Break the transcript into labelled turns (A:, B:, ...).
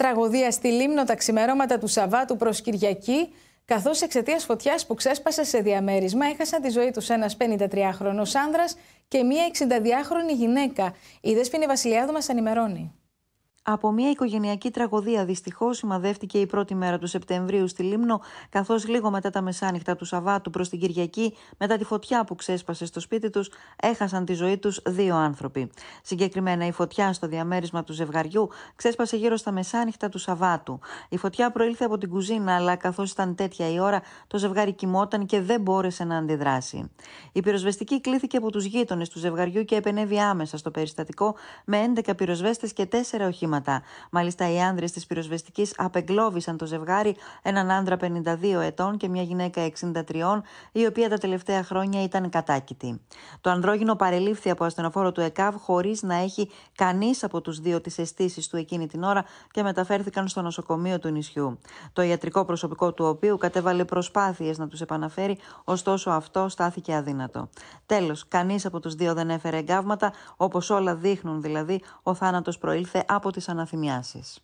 A: Τραγωδία στη Λίμνο τα ξημερώματα του Σαββάτου προς Κυριακή, καθώς εξαιτίας φωτιάς που ξέσπασε σε διαμέρισμα έχασαν τη ζωή τους ένας 53χρονο άνδρας και μία 62χρονη γυναίκα. Η Δέσπινη Βασιλιάδου μας ενημερώνει. Από μια
B: οικογενειακή τραγωδία δυστυχώς σημαδεύτηκε η πρώτη μέρα του Σεπτεμβρίου στη Λίμνο, καθώς λίγο μετά τα μεσάνυχτα του Σαββάτου προς την Κυριακή, μετά τη φωτιά που ξέσπασε στο σπίτι τους, έχασαν τη ζωή τους δύο άνθρωποι. Συγκεκριμένα, η φωτιά στο διαμέρισμα του ζευγαριού ξέσπασε γύρω στα μεσάνυχτα του Σαββάτου. Η φωτιά προήλθε από την κουζίνα, αλλά καθώς ήταν τέτοια η ώρα, το ζευγάρι κοιμόταν και δεν μπόρεσε να αντιδράσει. Η πυροσβεστική κλήθηκε από τους γείτονες του ζευγαριού και επενέβη άμεσα στο περιστατικό με 11 πυροσβέστες και 4 οχήματα. Μάλιστα, οι άνδρες της πυροσβεστικής απεγκλώβησαν το ζευγάρι, έναν άνδρα 52 ετών και μια γυναίκα 63, η οποία τα τελευταία χρόνια ήταν κατάκητη. Το ανδρόγινο παρελήφθη από ασθενοφόρο του ΕΚΑΒ χωρίς να έχει κανείς από τους δύο τις αισθήσεις του εκείνη την ώρα και μεταφέρθηκαν στο νοσοκομείο του νησιού. Το ιατρικό προσωπικό του οποίου κατέβαλε προσπάθειες να τους επαναφέρει, ωστόσο αυτό στάθηκε αδύνατο. Τέλος, κανείς από τους δύο δεν έφερε εγκάβματα, όπως όλα δείχνουν δηλαδή, ο θάνατος προήλθε από τι τις αναθυμιάσεις.